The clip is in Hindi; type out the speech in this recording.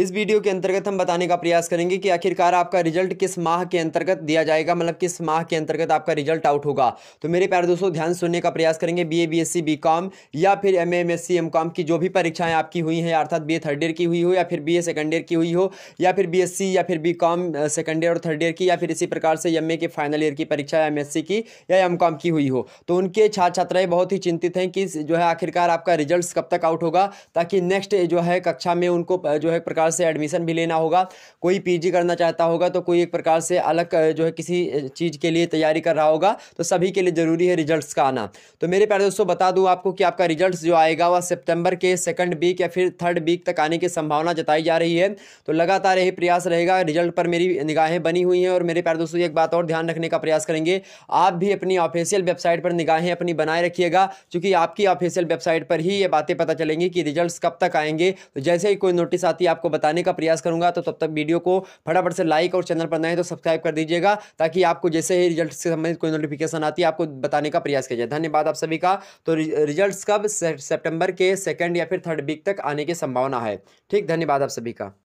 इस वीडियो के अंतर्गत हम बताने का प्रयास करेंगे कि आखिरकार आपका रिजल्ट किस माह के अंतर्गत दिया जाएगा मतलब किस माह के अंतर्गत आपका रिजल्ट आउट होगा तो मेरे प्यारे दोस्तों ध्यान सुनने का प्रयास करेंगे बीए बीएससी बीकॉम या फिर एम एमएससी एमकॉम की जो भी परीक्षाएं आपकी हुई हैं अर्थात बी थर्ड ईयर की हुई हो या फिर बी सेकंड ईयर की हुई हो या फिर बी या फिर बी सेकेंड ईयर और थर्ड ईयर की या फिर इसी प्रकार से एम के फाइनल ईयर की परीक्षा एम की या एम की हुई हो तो उनके छात्र छात्राएँ बहुत ही चिंतित हैं कि जो है आखिरकार आपका रिजल्ट कब तक आउट होगा ताकि नेक्स्ट जो है कक्षा में उनको जो है प्रकार प्रकार से एडमिशन भी लेना होगा कोई पीजी करना चाहता होगा तो कोई एक प्रकार से अलग जो है किसी चीज़ के लिए तैयारी कर रहा होगा तो सभी के लिए ज़रूरी है रिजल्ट्स का आना तो मेरे प्यारे दोस्तों बता दूँ आपको कि आपका रिजल्ट जो आएगा वह सेप्टेम्बर के सेकंड वीक या फिर थर्ड वीक तक आने की संभावना जताई जा रही है तो लगातार यही प्रयास रहेगा रिजल्ट पर मेरी निगाहें बनी हुई हैं और मेरे प्यारे दोस्तों एक बात और ध्यान रखने का प्रयास करेंगे आप भी अपनी ऑफिशियल वेबसाइट पर निगाहें अपनी बनाए रखिएगा क्योंकि आपकी ऑफिशियल वेबसाइट पर ही ये बातें पता चलेंगी कि रिजल्ट्स कब तक आएंगे तो जैसे ही कोई नोटिस आती है आपको बताने का प्रयास करूँगा तो तब तक वीडियो को फटाफट से लाइक और चैनल पर नए तो सब्सक्राइब कर दीजिएगा ताकि आपको जैसे ही रिजल्ट से संबंधित कोई नोटिफिकेशन आती है आपको बताने का प्रयास किया जाए धन्यवाद आप सभी का तो रिजल्ट कब सेप्टेंबर के सेकेंड या फिर थर्ड वीक तक आने की संभावना है ठीक धन्यवाद आप सभी का